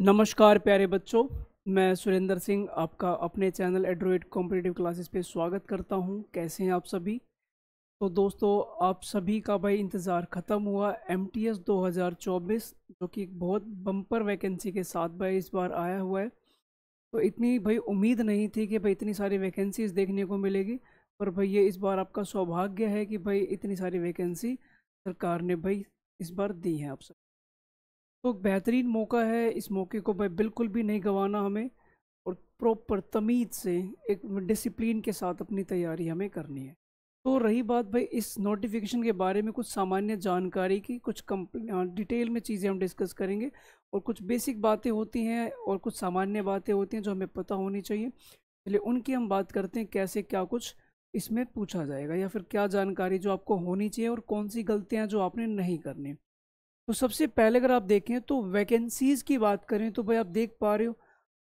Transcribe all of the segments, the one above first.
नमस्कार प्यारे बच्चों मैं सुरेंद्र सिंह आपका अपने चैनल एड्रोइड कॉम्पिटेटिव क्लासेस पे स्वागत करता हूं कैसे हैं आप सभी तो दोस्तों आप सभी का भाई इंतज़ार ख़त्म हुआ एम टी एस दो हज़ार चौबीस जो कि एक बहुत बम्पर वैकेंसी के साथ भाई इस बार आया हुआ है तो इतनी भाई उम्मीद नहीं थी कि भाई इतनी सारी वैकेंसीज देखने को मिलेगी पर भाई ये इस बार आपका सौभाग्य है कि भाई इतनी सारी वैकेंसी सरकार ने भाई इस बार दी है आप सब तो बेहतरीन मौका है इस मौके को भाई बिल्कुल भी नहीं गंवाना हमें और प्रॉपर तमीज़ से एक डिसिप्लिन के साथ अपनी तैयारी हमें करनी है तो रही बात भाई इस नोटिफिकेशन के बारे में कुछ सामान्य जानकारी की कुछ कम डिटेल में चीज़ें हम डिस्कस करेंगे और कुछ बेसिक बातें होती हैं और कुछ सामान्य बातें होती हैं जो हमें पता होनी चाहिए चलिए उनकी हम बात करते हैं कैसे क्या कुछ इसमें पूछा जाएगा या फिर क्या जानकारी जो आपको होनी चाहिए और कौन सी गलतियाँ जो आपने नहीं करनी तो सबसे पहले अगर आप देखें तो वैकेंसीज़ की बात करें तो भाई आप देख पा रहे हो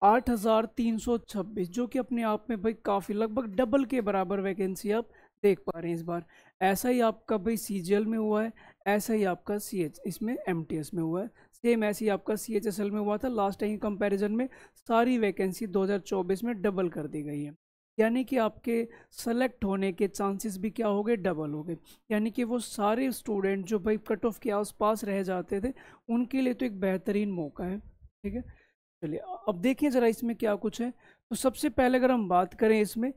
8,326 जो कि अपने आप में भाई काफ़ी लगभग डबल के बराबर वैकेंसी आप देख पा रहे हैं इस बार ऐसा ही आपका भाई सी में हुआ है ऐसा ही आपका सी एच इसमें एम में हुआ है सेम ऐसे ही आपका सी एच एस एल में हुआ था लास्ट टाइम कंपैरिजन में सारी वैकेंसी 2024 में डबल कर दी गई है यानी कि आपके सेलेक्ट होने के चांसेस भी क्या हो गए डबल हो गए यानी कि वो सारे स्टूडेंट जो भाई कट ऑफ के आसपास रह जाते थे उनके लिए तो एक बेहतरीन मौका है ठीक है चलिए अब देखिए ज़रा इसमें क्या कुछ है तो सबसे पहले अगर हम बात करें इसमें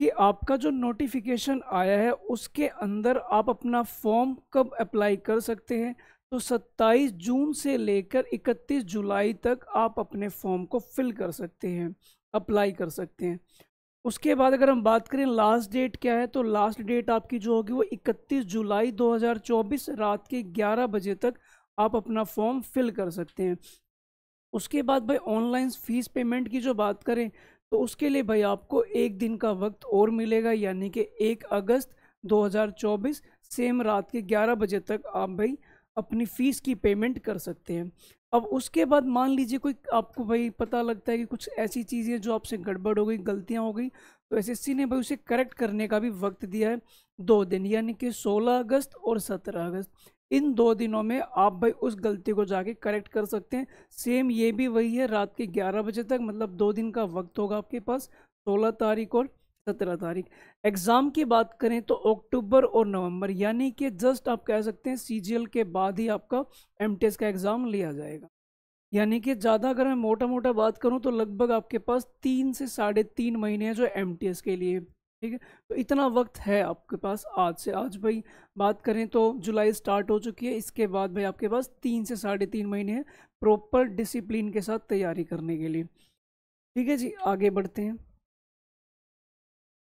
कि आपका जो नोटिफिकेशन आया है उसके अंदर आप अपना फॉर्म कब अप्लाई कर सकते हैं तो 27 जून से लेकर 31 जुलाई तक आप अपने फॉर्म को फिल कर सकते हैं अप्लाई कर सकते हैं उसके बाद अगर हम बात करें लास्ट डेट क्या है तो लास्ट डेट आपकी जो होगी वो 31 जुलाई 2024 रात के 11 बजे तक आप अपना फॉर्म फिल कर सकते हैं उसके बाद भाई ऑनलाइन फीस पेमेंट की जो बात करें तो उसके लिए भाई आपको एक दिन का वक्त और मिलेगा यानी कि एक अगस्त 2024 सेम रात के 11 बजे तक आप भाई अपनी फ़ीस की पेमेंट कर सकते हैं अब उसके बाद मान लीजिए कोई आपको भाई पता लगता है कि कुछ ऐसी चीज़ें जो आपसे गड़बड़ हो गई गलतियां हो गई तो एसएससी ने भाई उसे करेक्ट करने का भी वक्त दिया है दो दिन यानी कि 16 अगस्त और 17 अगस्त इन दो दिनों में आप भाई उस गलती को जाके करेक्ट कर सकते हैं सेम ये भी वही है रात के ग्यारह बजे तक मतलब दो दिन का वक्त होगा आपके पास सोलह तारीख और सत्रह तारीख एग्ज़ाम की बात करें तो अक्टूबर और नवंबर यानी कि जस्ट आप कह सकते हैं सी के बाद ही आपका एम का एग्ज़ाम लिया जाएगा यानी कि ज़्यादा अगर मैं मोटा मोटा बात करूँ तो लगभग आपके पास तीन से साढ़े तीन महीने हैं जो एम के लिए ठीक है तो इतना वक्त है आपके पास आज से आज भाई बात करें तो जुलाई स्टार्ट हो चुकी है इसके बाद भाई आपके पास तीन से साढ़े तीन महीने हैं प्रॉपर डिसिप्लिन के साथ तैयारी करने के लिए ठीक है जी आगे बढ़ते हैं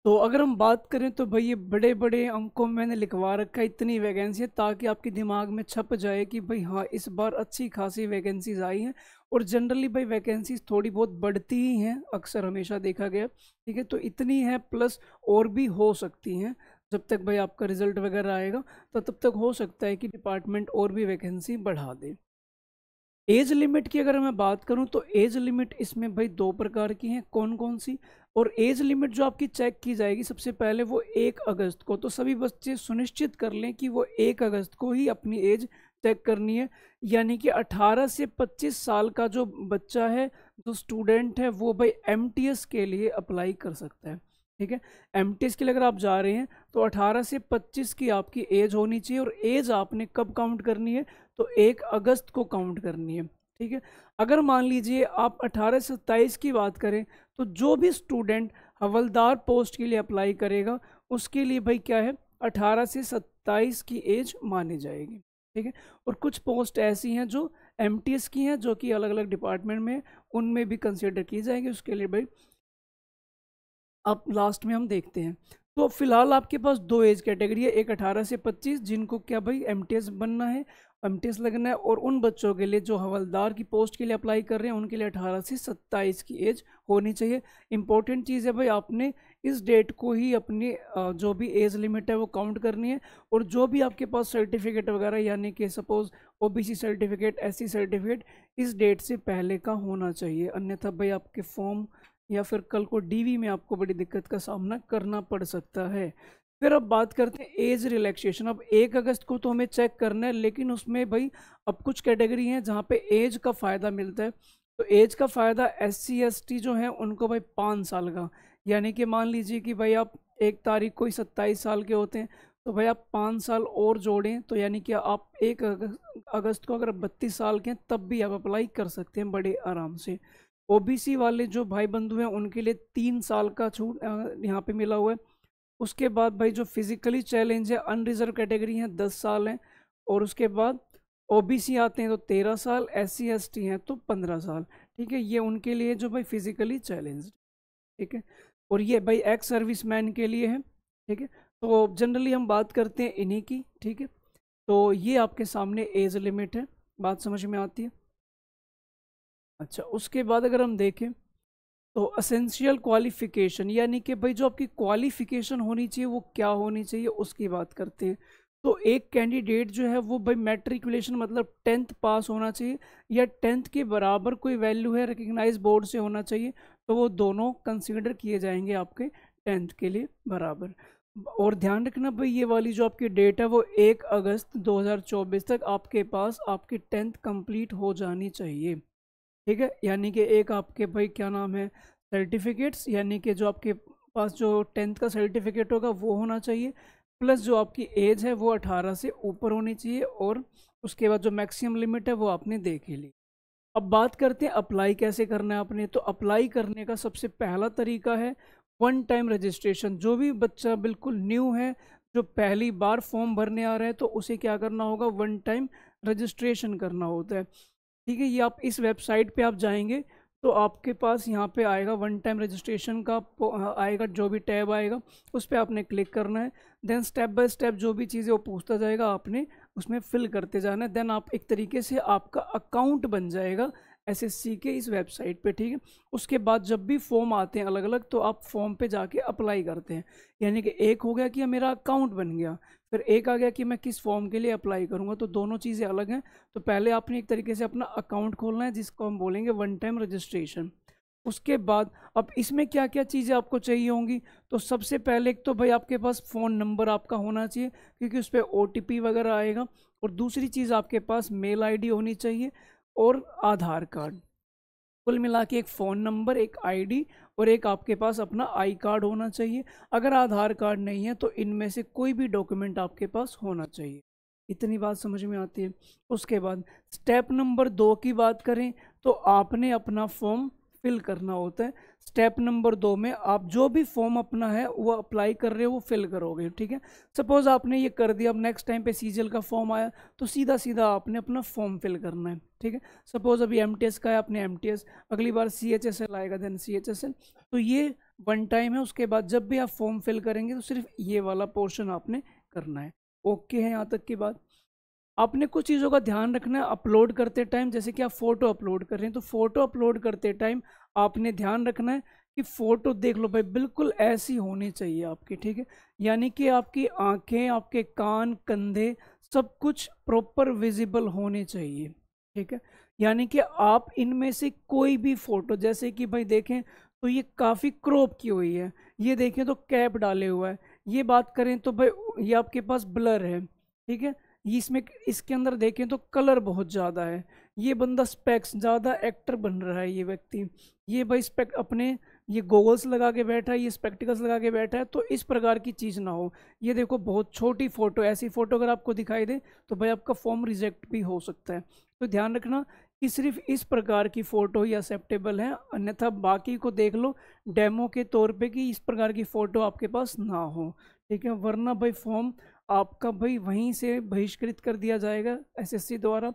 तो अगर हम बात करें तो भाई ये बड़े बड़े अंकों में मैंने लिखवा रखा है इतनी वैकेंसी ताकि आपके दिमाग में छप जाए कि भाई हाँ इस बार अच्छी खासी वैकेंसीज आई हैं और जनरली भाई वैकेंसीज थोड़ी बहुत बढ़ती ही हैं अक्सर हमेशा देखा गया ठीक है तो इतनी है प्लस और भी हो सकती हैं जब तक भाई आपका रिजल्ट वगैरह आएगा तो तब तक हो सकता है कि डिपार्टमेंट और भी वैकेंसी बढ़ा दे एज लिमिट की अगर मैं बात करूं तो एज लिमिट इसमें भाई दो प्रकार की हैं कौन कौन सी और एज लिमिट जो आपकी चेक की जाएगी सबसे पहले वो एक अगस्त को तो सभी बच्चे सुनिश्चित कर लें कि वो एक अगस्त को ही अपनी एज चेक करनी है यानी कि 18 से 25 साल का जो बच्चा है जो स्टूडेंट है वो भाई एम के लिए अप्लाई कर सकता है ठीक है एम के लिए अगर आप जा रहे हैं तो 18 से 25 की आपकी एज होनी चाहिए और एज आपने कब काउंट करनी है तो एक अगस्त को काउंट करनी है ठीक है अगर मान लीजिए आप अठारह सत्ताईस की बात करें तो जो भी स्टूडेंट हवलदार पोस्ट के लिए अप्लाई करेगा उसके लिए भाई क्या है अठारह से सत्ताईस की एज मानी जाएगी ठीक है और कुछ पोस्ट ऐसी हैं जो एम की हैं जो कि अलग अलग डिपार्टमेंट में उनमें भी कंसिडर की जाएगी उसके लिए भाई अब लास्ट में हम देखते हैं तो फिलहाल आपके पास दो एज कैटेगरी है एक अठारह से पच्चीस जिनको क्या भाई एम बनना है एम टी लगना है और उन बच्चों के लिए जो हवलदार की पोस्ट के लिए अप्लाई कर रहे हैं उनके लिए 18 से 27 की एज होनी चाहिए इंपॉर्टेंट चीज़ है भाई आपने इस डेट को ही अपनी जो भी एज लिमिट है वो काउंट करनी है और जो भी आपके पास सर्टिफिकेट वगैरह यानी कि suppose OBC certificate S certificate इस डेट से पहले का होना चाहिए अन्यथा भाई आपके फॉर्म या फिर कल को डीवी में आपको बड़ी दिक्कत का सामना करना पड़ सकता है फिर अब बात करते हैं एज रिलैक्सेशन अब एक अगस्त को तो हमें चेक करना है लेकिन उसमें भाई अब कुछ कैटेगरी हैं जहाँ पे एज का फ़ायदा मिलता है तो एज का फ़ायदा एस सी एस टी जो है उनको भाई पाँच साल का यानी कि मान लीजिए कि भाई आप एक तारीख को ही सत्ताईस साल के होते हैं तो भाई आप पाँच साल और जोड़ें तो यानी कि आप एक अगस्त को अगर बत्तीस साल के हैं तब भी आप अप्लाई कर सकते हैं बड़े आराम से ओबीसी वाले जो भाई बंधु हैं उनके लिए तीन साल का छूट यहाँ पे मिला हुआ है उसके बाद भाई जो फिज़िकली चैलेंज है अनरिजर्व कैटेगरी हैं दस साल हैं और उसके बाद ओबीसी आते हैं तो तेरह साल एस सी एस टी हैं तो पंद्रह साल ठीक है ये उनके लिए जो भाई फिज़िकली चैलेंज ठीक है और ये भाई एक्स सर्विस मैन के लिए है ठीक है तो जनरली हम बात करते हैं इन्हीं की ठीक है तो ये आपके सामने एज लिमिट है बात समझ में आती है अच्छा उसके बाद अगर हम देखें तो असेंशियल क्वालिफिकेशन यानी कि भाई जो आपकी क्वालिफिकेशन होनी चाहिए वो क्या होनी चाहिए उसकी बात करते हैं तो एक कैंडिडेट जो है वो भाई मेट्रिकुलेशन मतलब टेंथ पास होना चाहिए या टेंथ के बराबर कोई वैल्यू है रिकग्नाइज बोर्ड से होना चाहिए तो वो दोनों कंसिडर किए जाएंगे आपके टेंथ के लिए बराबर और ध्यान रखना भाई ये वाली जो आपकी डेट है वो एक अगस्त 2024 तक आपके पास आपकी टेंथ कंप्लीट हो जानी चाहिए ठीक है यानी कि एक आपके भाई क्या नाम है सर्टिफिकेट्स यानी कि जो आपके पास जो टेंथ का सर्टिफिकेट होगा वो होना चाहिए प्लस जो आपकी एज है वो अठारह से ऊपर होनी चाहिए और उसके बाद जो मैक्सिमम लिमिट है वो आपने देख ही ली अब बात करते हैं अप्लाई कैसे करना है आपने तो अप्लाई करने का सबसे पहला तरीका है वन टाइम रजिस्ट्रेशन जो भी बच्चा बिल्कुल न्यू है जो पहली बार फॉर्म भरने आ रहा है तो उसे क्या करना होगा वन टाइम रजिस्ट्रेशन करना होता है ठीक है ये आप इस वेबसाइट पे आप जाएंगे तो आपके पास यहाँ पे आएगा वन टाइम रजिस्ट्रेशन का हाँ, आएगा जो भी टैब आएगा उस पर आपने क्लिक करना है देन स्टेप बाय स्टेप जो भी चीज़ें वो पूछता जाएगा आपने उसमें फिल करते जाना है देन आप एक तरीके से आपका अकाउंट बन जाएगा एसएससी के इस वेबसाइट पे ठीक है उसके बाद जब भी फॉर्म आते हैं अलग अलग तो आप फॉर्म पे जाके अप्लाई करते हैं यानी कि एक हो गया कि मेरा अकाउंट बन गया फिर एक आ गया कि मैं किस फॉर्म के लिए अप्लाई करूँगा तो दोनों चीज़ें अलग हैं तो पहले आपने एक तरीके से अपना अकाउंट खोलना है जिसको हम बोलेंगे वन टाइम रजिस्ट्रेशन उसके बाद अब इसमें क्या क्या चीज़ें आपको चाहिए होंगी तो सबसे पहले एक तो भाई आपके पास फ़ोन नंबर आपका होना चाहिए क्योंकि उस पर ओ वगैरह आएगा और दूसरी चीज़ आपके पास मेल आईडी होनी चाहिए और आधार कार्ड कुल मिला के एक फ़ोन नंबर एक आईडी और एक आपके पास अपना आई कार्ड होना चाहिए अगर आधार कार्ड नहीं है तो इनमें से कोई भी डॉक्यूमेंट आपके पास होना चाहिए इतनी बात समझ में आती है उसके बाद स्टेप नंबर दो की बात करें तो आपने अपना फॉर्म फिल करना होता है स्टेप नंबर दो में आप जो भी फॉर्म अपना है वो अप्लाई कर रहे हो वो फिल करोगे ठीक है सपोज आपने ये कर दिया अब नेक्स्ट टाइम पे सीजल का फॉर्म आया तो सीधा सीधा आपने अपना फॉर्म फिल करना है ठीक है सपोज अभी एम का है आपने एम अगली बार सी आएगा देन सी तो ये वन टाइम है उसके बाद जब भी आप फॉर्म फिल करेंगे तो सिर्फ ये वाला पोर्शन आपने करना है ओके है यहाँ तक की बात आपने कुछ चीज़ों का ध्यान रखना है अपलोड करते टाइम जैसे कि आप फ़ोटो अपलोड कर रहे हैं तो फ़ोटो अपलोड करते टाइम आपने ध्यान रखना है कि फ़ोटो देख लो भाई बिल्कुल ऐसी होनी चाहिए आपकी ठीक है यानी कि आपकी आंखें आपके कान कंधे सब कुछ प्रॉपर विजिबल होने चाहिए ठीक है यानी कि आप इनमें से कोई भी फ़ोटो जैसे कि भाई देखें तो ये काफ़ी क्रॉप की हुई है ये देखें तो कैप डाले हुआ है ये बात करें तो भाई ये आपके पास ब्लर है ठीक है इसमें इसके अंदर देखें तो कलर बहुत ज़्यादा है ये बंदा स्पेक्स ज़्यादा एक्टर बन रहा है ये व्यक्ति ये भाई स्पेक अपने ये गोगल्स लगा के बैठा है ये स्पेक्टिकल्स लगा के बैठा है तो इस प्रकार की चीज़ ना हो ये देखो बहुत छोटी फ़ोटो ऐसी फ़ोटो अगर आपको दिखाई दे तो भाई आपका फॉर्म रिजेक्ट भी हो सकता है तो ध्यान रखना कि सिर्फ इस प्रकार की फ़ोटो ही एक्सेप्टेबल है अन्यथा बाकी को देख लो डेमो के तौर पर कि इस प्रकार की फ़ोटो आपके पास ना हो ठीक है वरना भाई फॉर्म आपका भाई वहीं से बहिष्कृत कर दिया जाएगा एसएससी द्वारा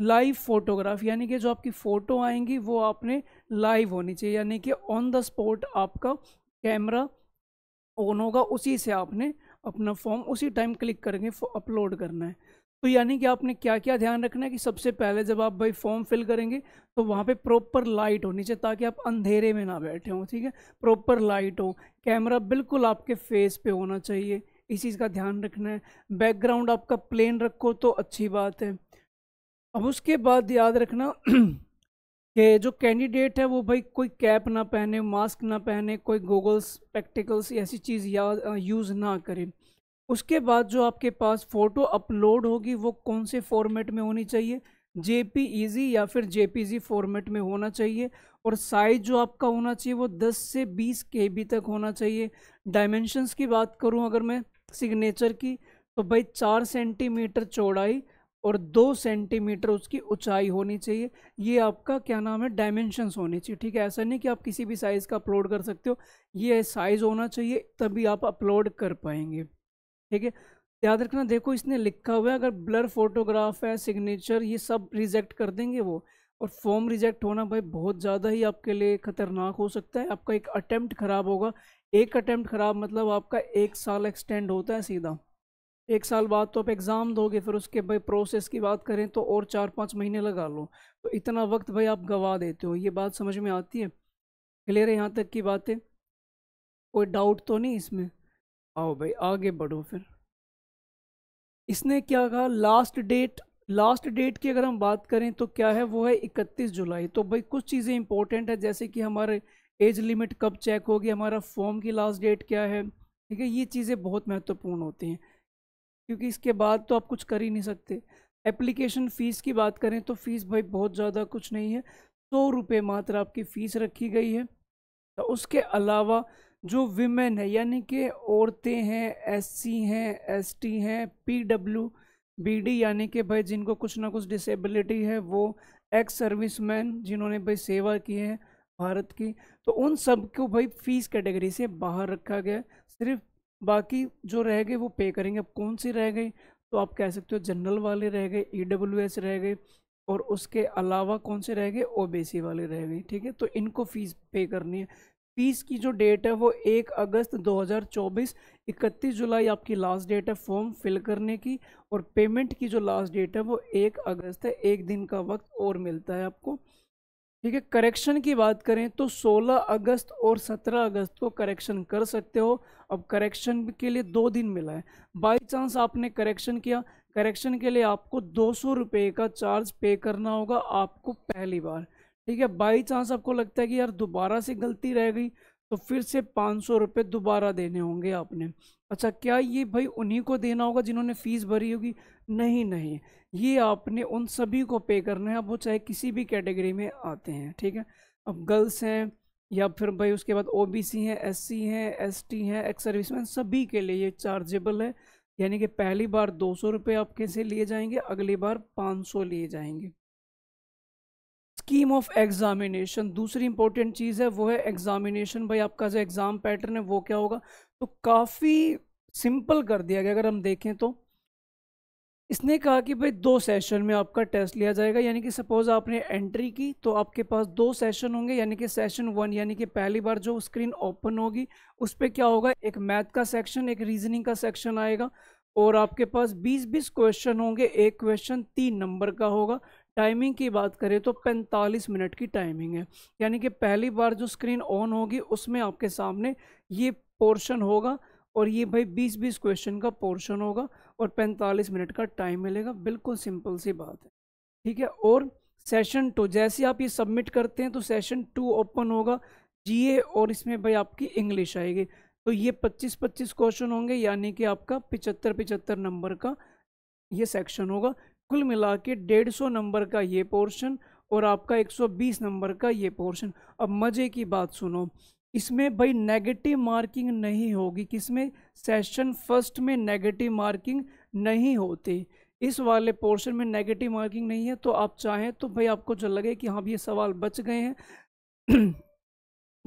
लाइव फोटोग्राफ यानी कि जो आपकी फ़ोटो आएंगी वो आपने लाइव होनी चाहिए यानी कि ऑन द स्पॉट आपका कैमरा ऑन होगा उसी से आपने अपना फॉर्म उसी टाइम क्लिक करके अपलोड करना है तो यानी कि आपने क्या क्या ध्यान रखना है कि सबसे पहले जब आप भाई फॉर्म फिल करेंगे तो वहाँ पे प्रॉपर लाइट होनी चाहिए ताकि आप अंधेरे में ना बैठे हों ठीक है प्रॉपर लाइट हो कैमरा बिल्कुल आपके फेस पे होना चाहिए इस चीज़ का ध्यान रखना है बैकग्राउंड आपका प्लेन रखो तो अच्छी बात है अब उसके बाद याद रखना कि जो कैंडिडेट है वो भाई कोई कैप ना पहने मास्क ना पहने कोई गोगल्स स्पेक्टिकल्स ऐसी चीज़ याद यूज़ ना करें उसके बाद जो आपके पास फ़ोटो अपलोड होगी वो कौन से फॉर्मेट में होनी चाहिए जे पी या फिर जे पी जी फॉर्मेट में होना चाहिए और साइज जो आपका होना चाहिए वो 10 से 20 के बी तक होना चाहिए डायमेंशंस की बात करूं अगर मैं सिग्नेचर की तो भाई चार सेंटीमीटर चौड़ाई और दो सेंटीमीटर उसकी ऊंचाई होनी चाहिए ये आपका क्या नाम है डायमेंशंस होने चाहिए ठीक है ऐसा नहीं कि आप किसी भी साइज़ का अपलोड कर सकते हो ये साइज़ होना चाहिए तभी आप अपलोड कर पाएंगे ठीक है याद रखना देखो इसने लिखा हुआ है अगर ब्लर फोटोग्राफ है सिग्नेचर ये सब रिजेक्ट कर देंगे वो और फॉर्म रिजेक्ट होना भाई बहुत ज़्यादा ही आपके लिए ख़तरनाक हो सकता है आपका एक अटैम्प्ट ख़राब होगा एक अटैम्प्ट ख़राब मतलब आपका एक साल एक्सटेंड होता है सीधा एक साल बाद तो आप एग्ज़ाम दोगे फिर उसके भाई प्रोसेस की बात करें तो और चार पाँच महीने लगा लो तो इतना वक्त भाई आप गवा देते हो ये बात समझ में आती है क्लियर है यहाँ तक की बातें कोई डाउट तो नहीं इसमें आओ भाई आगे बढ़ो फिर इसने क्या कहा लास्ट डेट लास्ट डेट की अगर हम बात करें तो क्या है वो है 31 जुलाई तो भाई कुछ चीज़ें इंपॉर्टेंट है जैसे कि हमारे एज लिमिट कब चेक होगी हमारा फॉर्म की लास्ट डेट क्या है ठीक है ये चीज़ें बहुत महत्वपूर्ण होती हैं क्योंकि इसके बाद तो आप कुछ कर ही नहीं सकते एप्लीकेशन फ़ीस की बात करें तो फ़ीस भाई बहुत ज़्यादा कुछ नहीं है सौ तो रुपये मात्र आपकी फ़ीस रखी गई है तो उसके अलावा जो विमेन है यानी कि औरतें हैं एस हैं एस हैं पीडब्ल्यू बीडी यानी कि भाई जिनको कुछ ना कुछ डिसेबिलिटी है वो एक्स सर्विसमैन जिन्होंने भाई सेवा की है भारत की तो उन सब को भाई फीस कैटेगरी से बाहर रखा गया सिर्फ बाकी जो रह गए वो पे करेंगे अब कौन सी रह गई तो आप कह सकते हो जनरल वाले रह गए ई e रह गए और उसके अलावा कौन से रह गए ओ वाले रह गए ठीक है तो इनको फीस पे करनी है फीस की जो डेट है वो एक अगस्त 2024 इकतीस जुलाई आपकी लास्ट डेट है फॉर्म फिल करने की और पेमेंट की जो लास्ट डेट है वो एक अगस्त है एक दिन का वक्त और मिलता है आपको ठीक है करेक्शन की बात करें तो 16 अगस्त और 17 अगस्त को करेक्शन कर सकते हो अब करेक्शन के लिए दो दिन मिला है बाई चांस आपने करेक्शन किया करेक्शन के लिए आपको दो सौ का चार्ज पे करना होगा आपको पहली बार ठीक है बाई चांस आपको लगता है कि यार दोबारा से गलती रह गई तो फिर से पाँच सौ रुपये दोबारा देने होंगे आपने अच्छा क्या ये भाई उन्हीं को देना होगा जिन्होंने फ़ीस भरी होगी नहीं नहीं ये आपने उन सभी को पे करना है अब वो चाहे किसी भी कैटेगरी में आते हैं ठीक है अब गर्ल्स हैं या फिर भाई उसके बाद ओ बी सी हैं एस सी हैं एस टी हैं एक्स सर्विसमैन सभी के लिए ये चार्जेबल है यानी कि पहली बार दो सौ रुपये आपके से लिए जाएंगे अगली बार पाँच सौ लिए जाएंगे स्कीम ऑफ एग्जामिनेशन दूसरी इंपॉर्टेंट चीज़ है वो है एग्जामिनेशन भाई आपका जो एग्ज़ाम पैटर्न है वो क्या होगा तो काफ़ी सिंपल कर दिया गया अगर हम देखें तो इसने कहा कि भाई दो सेशन में आपका टेस्ट लिया जाएगा यानी कि सपोज आपने एंट्री की तो आपके पास दो सेशन होंगे यानी कि सेशन वन यानी कि पहली बार जो स्क्रीन ओपन होगी उस पर क्या होगा एक मैथ का सेक्शन एक रीजनिंग का सेक्शन आएगा और आपके पास 20-20 क्वेश्चन होंगे एक क्वेश्चन तीन नंबर का होगा टाइमिंग की बात करें तो 45 मिनट की टाइमिंग है यानी कि पहली बार जो स्क्रीन ऑन होगी उसमें आपके सामने ये पोर्शन होगा और ये भाई बीस बीस क्वेश्चन का पोर्शन होगा और पैंतालीस मिनट का टाइम मिलेगा बिल्कुल सिंपल सी बात है ठीक है और सेशन टू जैसे आप ये सबमिट करते हैं तो सेशन टू ओपन होगा जीए और इसमें भाई आपकी इंग्लिश आएगी तो ये 25-25 क्वेश्चन होंगे यानी कि आपका 75-75 नंबर का ये सेक्शन होगा कुल मिला के डेढ़ सौ नंबर का ये पोर्शन और आपका 120 नंबर का ये पोर्शन अब मज़े की बात सुनो इसमें भाई नेगेटिव मार्किंग नहीं होगी किसमें सेशन फर्स्ट में नेगेटिव मार्किंग नहीं होती इस वाले पोर्शन में नेगेटिव मार्किंग नहीं है तो आप चाहें तो भाई आपको जो लगे कि हाँ भी ये सवाल बच गए हैं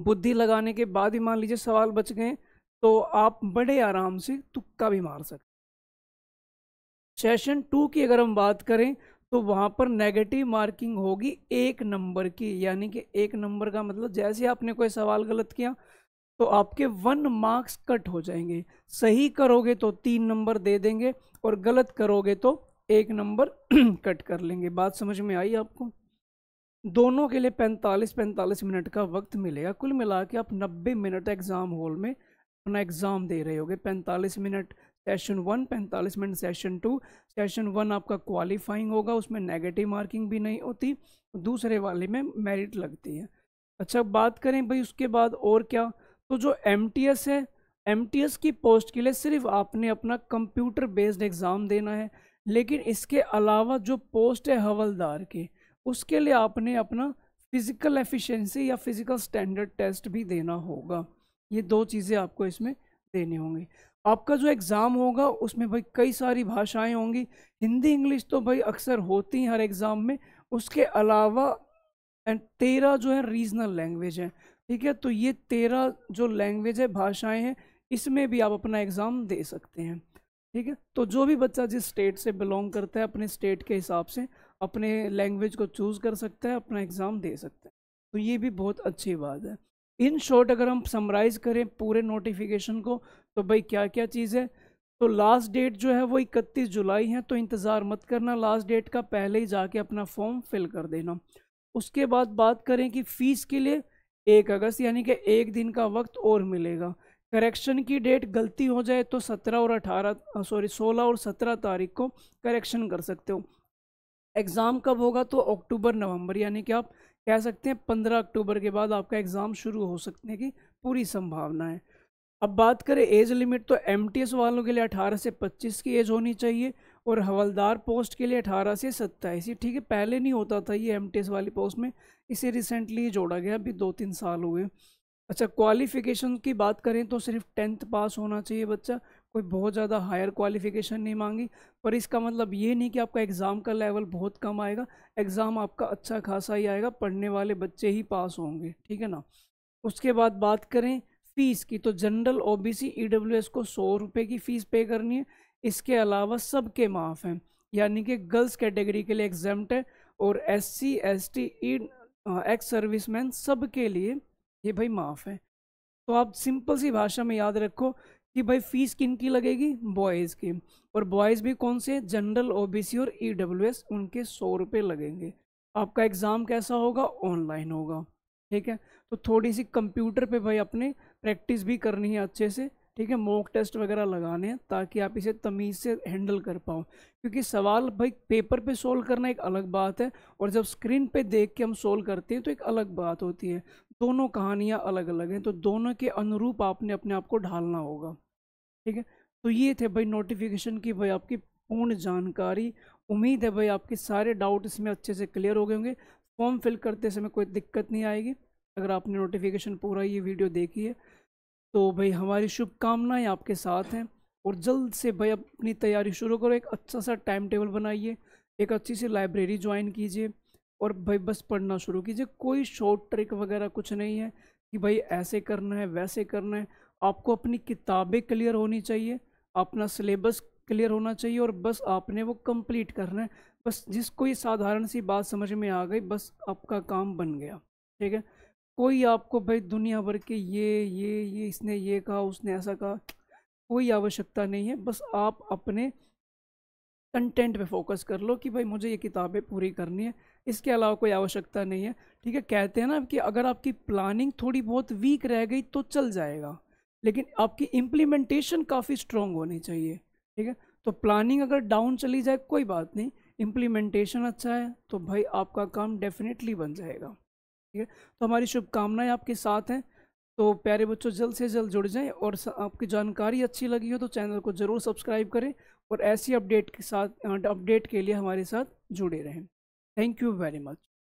बुद्धि लगाने के बाद ही मान लीजिए सवाल बच गए तो आप बड़े आराम से तुक्का भी मार सकते सेशन टू की अगर हम बात करें तो वहाँ पर नेगेटिव मार्किंग होगी एक नंबर की यानी कि एक नंबर का मतलब जैसे आपने कोई सवाल गलत किया तो आपके वन मार्क्स कट हो जाएंगे सही करोगे तो तीन नंबर दे देंगे और गलत करोगे तो एक नंबर कट कर लेंगे बात समझ में आई आपको दोनों के लिए 45-45 मिनट का वक्त मिलेगा कुल मिला के आप 90 मिनट एग्ज़ाम हॉल में अपना एग्ज़ाम दे रहे होगे 45 मिनट सेशन वन पैंतालीस minute session two session one आपका क्वालिफाइंग होगा उसमें नेगेटिव मार्किंग भी नहीं होती दूसरे वाले में मेरिट लगती है अच्छा बात करें भाई उसके बाद और क्या तो जो एम है एम की पोस्ट के लिए सिर्फ आपने अपना कंप्यूटर बेस्ड एग्ज़ाम देना है लेकिन इसके अलावा जो पोस्ट है हवलदार के उसके लिए आपने अपना फ़िज़िकल एफिशिएंसी या फ़िज़िकल स्टैंडर्ड टेस्ट भी देना होगा ये दो चीज़ें आपको इसमें देनी होंगी आपका जो एग्ज़ाम होगा उसमें भाई कई सारी भाषाएं होंगी हिंदी इंग्लिश तो भाई अक्सर होती हैं हर एग्ज़ाम में उसके अलावा एंड तेरह जो है रीजनल लैंग्वेज है ठीक है तो ये तेरह जो लैंग्वेज है भाषाएं हैं इसमें भी आप अपना एग्ज़ाम दे सकते हैं ठीक है तो जो भी बच्चा जिस स्टेट से बिलोंग करता है अपने स्टेट के हिसाब से अपने लैंग्वेज को चूज़ कर सकता है अपना एग्ज़ाम दे सकता है तो ये भी बहुत अच्छी बात है इन शॉर्ट अगर हम समराइज़ करें पूरे नोटिफिकेशन को तो भाई क्या क्या चीज़ है तो लास्ट डेट जो है वो इकतीस जुलाई है तो इंतज़ार मत करना लास्ट डेट का पहले ही जाके अपना फॉर्म फिल कर देना उसके बाद बात करें कि फ़ीस के लिए एक अगस्त यानी कि एक दिन का वक्त और मिलेगा करेक्शन की डेट गलती हो जाए तो सत्रह और अठारह सॉरी सोलह और सत्रह तारीख को करेक्शन कर सकते हो एग्ज़ाम कब होगा तो अक्टूबर नवंबर यानी कि आप कह सकते हैं पंद्रह अक्टूबर के बाद आपका एग्ज़ाम शुरू हो सकने की पूरी संभावना है अब बात करें एज लिमिट तो एम वालों के लिए अठारह से पच्चीस की एज होनी चाहिए और हवलदार पोस्ट के लिए अठारह से सत्ताईस ठीक है पहले नहीं होता था ये एम वाली पोस्ट में इसे रिसेंटली जोड़ा गया अभी दो तीन साल हुए अच्छा क्वालिफ़िकेशन की बात करें तो सिर्फ टेंथ पास होना चाहिए बच्चा कोई बहुत ज़्यादा हायर क्वालिफ़िकेशन नहीं मांगी पर इसका मतलब ये नहीं कि आपका एग्ज़ाम का लेवल बहुत कम आएगा एग्ज़ाम आपका अच्छा खासा ही आएगा पढ़ने वाले बच्चे ही पास होंगे ठीक है ना उसके बाद बात करें फीस की तो जनरल ओबीसी ईडब्ल्यूएस को सौ रुपये की फ़ीस पे करनी है इसके अलावा सबके माफ़ हैं यानी कि गर्ल्स कैटेगरी के लिए एग्जाम्ट है और S C S T E X serviceman सब के लिए ये भाई माफ़ है तो आप सिंपल सी भाषा में याद रखो कि भाई फ़ीस किन की लगेगी बॉयज़ की और बॉयज़ भी कौन से जनरल ओ और ई उनके सौ रुपये लगेंगे आपका एग्ज़ाम कैसा होगा ऑनलाइन होगा ठीक है तो थोड़ी सी कंप्यूटर पे भाई अपने प्रैक्टिस भी करनी है अच्छे से ठीक है मॉक टेस्ट वगैरह लगाने हैं ताकि आप इसे तमीज़ से हैंडल कर पाओ क्योंकि सवाल भाई पेपर पे सोल्व करना एक अलग बात है और जब स्क्रीन पे देख के हम सोल्व करते हैं तो एक अलग बात होती है दोनों कहानियाँ अलग अलग हैं तो दोनों के अनुरूप आपने अपने आप को ढालना होगा ठीक है तो ये थे भाई नोटिफिकेशन की भाई आपकी पूर्ण जानकारी उम्मीद है भाई आपके सारे डाउट इसमें अच्छे से क्लियर हो गए होंगे फॉर्म फिल करते समय कोई दिक्कत नहीं आएगी अगर आपने नोटिफिकेशन पूरा ये वीडियो देखी है तो भाई हमारी शुभकामनाएँ आपके साथ हैं और जल्द से भाई अपनी तैयारी शुरू करो एक अच्छा सा टाइम टेबल बनाइए एक अच्छी सी लाइब्रेरी ज्वाइन कीजिए और भाई बस पढ़ना शुरू कीजिए कोई शॉर्ट ट्रिक वगैरह कुछ नहीं है कि भाई ऐसे करना है वैसे करना है आपको अपनी किताबें क्लियर होनी चाहिए अपना सिलेबस क्लियर होना चाहिए और बस आपने वो कंप्लीट करना है बस जिसको ये साधारण सी बात समझ में आ गई बस आपका काम बन गया ठीक है कोई आपको भाई दुनिया भर के ये ये ये इसने ये कहा उसने ऐसा कहा कोई आवश्यकता नहीं है बस आप अपने कंटेंट पे फोकस कर लो कि भाई मुझे ये किताबें पूरी करनी है इसके अलावा कोई आवश्यकता नहीं है ठीक है कहते हैं ना कि अगर आपकी प्लानिंग थोड़ी बहुत वीक रह गई तो चल जाएगा लेकिन आपकी इम्प्लीमेंटेशन काफ़ी स्ट्रॉन्ग होनी चाहिए ठीक है तो प्लानिंग अगर डाउन चली जाए कोई बात नहीं इम्प्लीमेंटेशन अच्छा है तो भाई आपका काम डेफिनेटली बन जाएगा ठीक है तो हमारी शुभकामनाएं आपके साथ हैं तो प्यारे बच्चों जल्द से जल्द जुड़ जाएं और आपकी जानकारी अच्छी लगी हो तो चैनल को ज़रूर सब्सक्राइब करें और ऐसी अपडेट के साथ अपडेट के लिए हमारे साथ जुड़े रहें थैंक यू वेरी मच